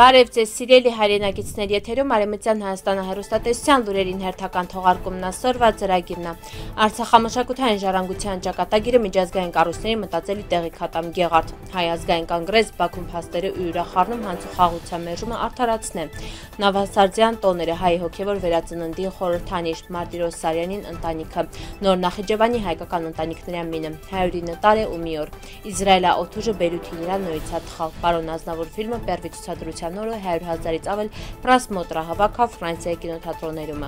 Բարև ձեզ սիրելի հայրենակիցներ եթերում արեմության Հայաստանը հերոստատեսության լուրերին հերթական թողարկումն ասորվա ծրագիրն է։ Արցախամշակութային ժառանգության ճակատագիրը միջազգային կառույցների մտածելի տեղի հատամ Գեղարդ Հայազգային կոնգրես Բաքուն փաստերը ու յուրախառնում հանցուխաղության մերժումը արդարացնեն։ Նավասարդյան տոները հայ հոգևոր վերածննդի խորհրդանիշ Մարտիրոս Սարյանին ընտանիքը նոր Նախիջևանի հայկական ընտանիքների ամինը 109 տարի ու մի օր Իսրայելա օթուժը Բերութին իրա նորից հատխալ պարոն Ազնավոր ֆիլմը Պերվի ցուցադրության Մարտիրոսյանորը 100 հա- հազարից ավել ռազմոտրահավաք հավ Ֆրանսիայի կինոթատրոններում։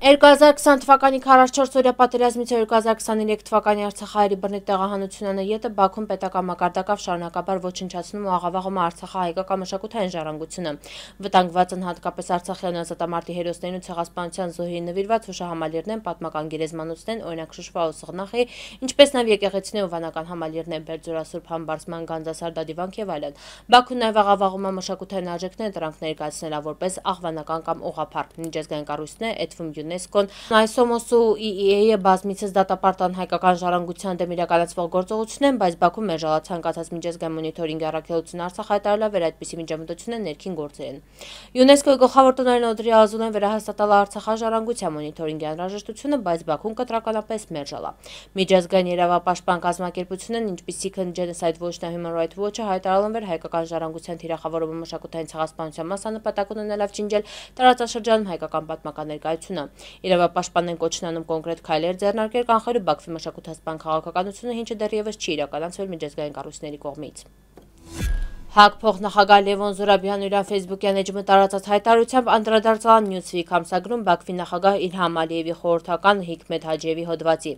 2020 թվականի 44 օրյա պատերազմից 2023 թվականի Արցախահայերի բռնի տեղահանությունանը յետը Բաքուն պետական մակարդակով շարունակաբար ոչնչացնում ու աղավաղում է Արցախի հայկական մշակութային ժառանգությունը։ Վտանգված են հատկապես Արցախյան ազատամարտի հերոսներին ու ցեղասպանության զոհերին նվիրված հուշահամալիրներն, պատմական գերեզմանոցներն, օրինակ Շուշվա ու Սղնախի, ինչպես նաև եկեղեցիներ ու վանական համալիրներ, Բերձորասուրբ համբարձման Գանձասար դադիվանք եւ այլն։ Բաքուն նաև աղավաղում է մշակութային արժեքները դրանք ներկայացնելա որպես աղվանական կամ օղափառ, միջազգային կառույցներ, այդ ֆունկցիաները ՅՈՒՆԵՍԿՕ-ն այս Սոմոսու ԻԻԵ-ը բազմիցս դատապարտան հայկական ժառանգության դեմ իրականացվող գործողություններն, բայց Բաքվում մերժալա ցանկացած միջազգային մոնիթորինգի առաքելությունը Արցախ հայտարարել է վեր այդպիսի միջամտությունները ներքին գործերին։ ՅՈՒՆԵՍԿՕ-ի գլխավոր տնօրեն Օդրի Ազունեն վերահաստատել է Արցախյան ժառանգության մոնիթորինգի անհրաժեշտությունը, բայց Բաքուն կտրականապես մերժալա։ Միջազգային երևապաշտպան կազմակերպությունն, ինչպիսիքն Genocide Watch-ն ու Human Rights Watch-ը հայտարարել են վեր հայկական ժառանգության թիրախավորումը մշակութային ցեղասպանության մասը նպատակ ունենալով ջնջել տարածաշրջանում հայկական պատմական ներկայությունը։ Իրավապաշտպանն կոչնանում կոնկրետ քայլեր ձեռնարկել կանխելու Բաքվի մշակութասպան քաղաքականությունը, ինչը դեռևս չի իրականացվել միջազգային կառույցների կողմից։ Հակ փոխնախագահ Լևոն Զորաբյանը իր Facebook-յան էջմը տարածած հայտարարությամբ անդրադարձան Newsweek ամսագրում Բաքվի նախագահ Իլհամ Ալիևի խորհրդական Հիքմետ Հաջևի հոդվածի։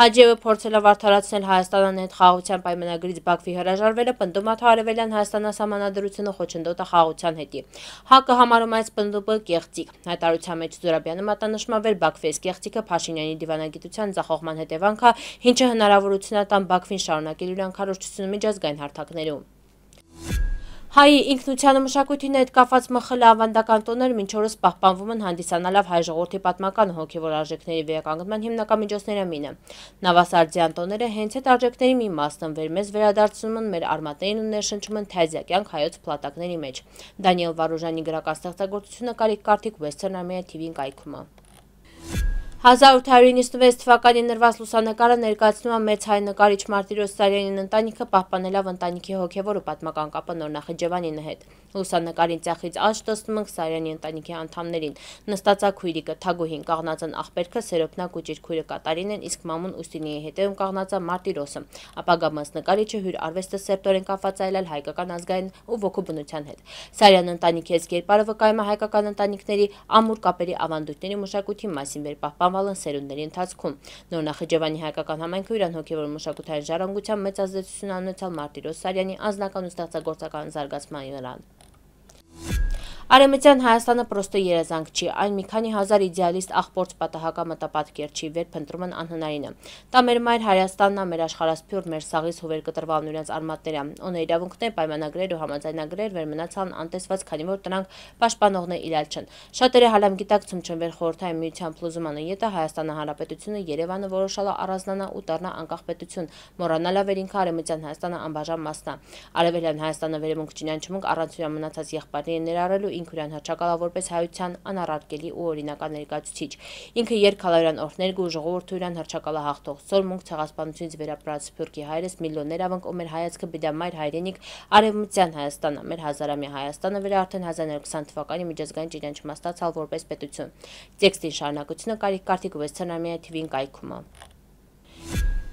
Հաջևը փորձել է վարդարացնել Հայաստանն հետ խաղաղության պայմանագրից Բաքվի հրաժարվելը, պնդում է Թարևելյան Հայաստանա համանadrությունը խոչընդոտ է խաղաղության հետի։ Հակը համարում է այս պնդումը կեղծիկ։ Հայտարարության մեջ Զորաբյանը մատանշմավ էր Բաքվի այս կեղծիկը Փաշինյանի դիվանագիտության ձախողման հետևանքա, ինչը հնարավորություն է տան Բաքվին շարունակել իր անքարոշչությունը միջազգային հարթակներում։ Հայի ինքնությանը մշակույթին հետ կապված մխլը ավանդական տոներ մինչ օրս պահպանվում են հանդիսանալավ հայ ժողովրդի պատմական հոգևոր արժեքների վերականգնման հիմնական միջոցները մինը։ Նավասարդյան տոները հենց այդ արժեքների մի մասն են վերմեզ վերադարձնում են մեր արմատներին ու ներշնչում են թայզյակյան հայոց պլատակների մեջ։ Դանիել Վարուժանի գրական ստեղծագործությունը կարիք կարդիք Western Armenia TV-ին կայքումը։ 1896 թվականին նրված լուսանկարը ներկայացնում է մեծ հայ նկարիչ Մարտիրոս Սարյանին ընտանիքը պահպանելով ընտանիքի հոգևոր ու պատմական կապը Նոր Նախիջևանին հետ։ Լուսանկարին ցախից աջ տեսնում ենք Սարյանի ընտանիքի անդամներին։ Նստածա քույրիկը Թագուհին կաղնած են աղբերքը Սերոբնակ ու Ջիրքույրը Կատարինեն, իսկ մամուն Ուսինիի հետևում կաղնածա Մարտիրոսը։ Ապագա մասնկարիչը հյուր արվեստը սերտորեն կապված այլալ հայկական ազգային ու ոգու բնության հետ։ Սարյան ընտանիքի այս կերպարը վկայում է հայկական ընտանիքների ամուր կապերի ավանդույթների մշակույթի մասին վերպահպան համալն սերունդների ընթացքում։ Նոր Նախիջևանի հայկական համայնքը իրան հոգևոր մշակութային ժառանգության մեծ ազդեցություն անցյալ Մարտիրոս Սարյանի անձնական ու ստեղծագործական զարգացման վրա։ Արեմեծյան Հայաստանը պրոստը երազանք չի, այն մի քանի հազար իդեալիստ աղպործ պատահակա մտապատկեր չի, վեր պնտրում են անհնարինը։ Դա մեր մայր Հայաստաննա, մեր աշխարասպյուր, մեր սաղիս հուվեր կտրվալն ուրենց արմատները, ոն է իրավունքներ, պայմանագրեր ու համաձայնագրեր վեր մնացան անտեսված, քանի որ տնանք պաշպանողն է իրալ չն։ Շատերը հալամ գիտակցում չն վեր խորորդային միության պլուզումանը, ետը Հայաստանը Հանրապետությունը Երևանը որոշալա առազնանա ու տարնա անկախ պետություն, մորանալա վեր ինքը Արեմեծյան Հայաստանը անբաժան մասնա։ Արևելյան Հայաստանը վերևմունք չինան չմունք առանց ուրամնացած եղբարի է ներառելու ինքնուրան հաճակալա որպես հայության անառարկելի ու օրինական ներկայացուցիչ։ Ինքը երկհալարյան օրհներգ ու ժողովրդուրան հաճակալա հաղթող ծորմունք ցեղասպանությունից վերապրած Սփյուռքի հայրս միլիոններ ավանք ու մեր հայացքը բիդամայր հայրենիք արևմտյան Հայաստանը, մեր հազարամյա Հայաստանը վրա արդեն 1920 թվականի միջազգային ճանաչում ստացալ որպես պետություն։ Տեքստի շարունակությունը կարիք կարդիք ու վեցանամիա TV-ին կայքումա։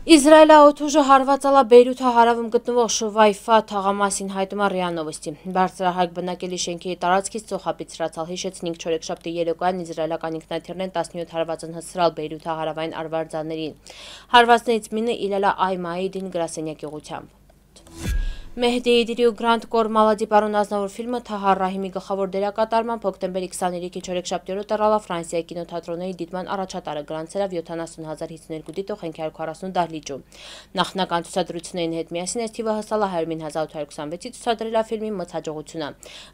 Իսրայլահոթուժը հարվածալա բերութա հարավում գտնվող շվայվա թաղամասին հայտում արիանովստի։ Բարցրահայք բնակելի շենքի տարացքից ծոխապիցրացալ հիշեցնինք չորեք շապտի երեկոյան Իսրայլական ինքնաթիրներն 17 հարվածն հսրալ բերութա հարավային արվարձաներին։ Հարվածներից մինը իլելա այ մայի դին գրասենյակ յուղությամբ։ Մեհդե Իդիրի ու Գրանտ Կորմալադի պարոն ազնավոր ֆիլմը Թահար Ռահիմի գլխավոր դերակատարմամբ հոկտեմբերի 23-ին չորեքշաբթի օրը տեղալա Ֆրանսիայի կինոթատրոնների դիտման առաջատարը գրանցերավ 70052 դիտող 540 դահլիճում։ Նախնական ցուցադրություններին հետ միասին այս թիվը հասալա 101826-ի ցուցադրելա ֆիլմի մցաճողությունը։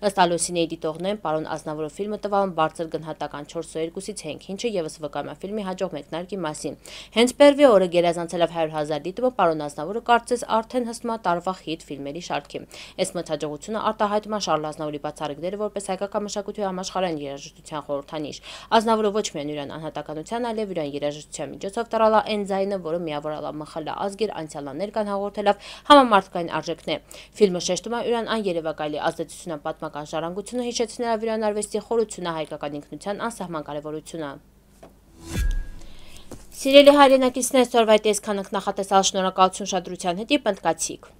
Ըստ Ալյոսինեի դիտողներն պարոն ազնավոր ֆիլմը տվալն բարձր գնահատական 4.2-ից 5, ինչը եւս վկայում է ֆիլմի հաջող մեկնարկի մասին։ Հենց Պերվի օրը գերազանցելով 100000 դիտումը պարոն ազնավորը կարծես արդեն հստմա տարվա խիտ ֆիլմ ֆիլմերի շարքի։ Այս մտահոգությունը արտահայտում է Շարլ Ազնավուրի բացառիկները որպես հայկական մշակույթի համաշխարհային երաժշտության խորհրդանիշ։ Ազնավուրը ոչ միայն յուրան անհատականության, այլև յուրան երաժշտության միջոցով տարալա այն ձայնը, որը միավորալա մխալա ազգեր, անցյալաներ կան հաղորդելով համամարտկային արժեքն է։ Ֆիլմը շեշտում է յուրան ան երևակայելի ազդեցությունը պատմական ժառանգությունը հիշեցնելա յուրան արվեստի խորությունը հայկական ինքնության անսահման կարևորությունը։ Սիրելի հայրենակիցներ, սորվայտ ես քանք նախատեսալ շնորհակալություն շադրության հետ, պնդկացիք։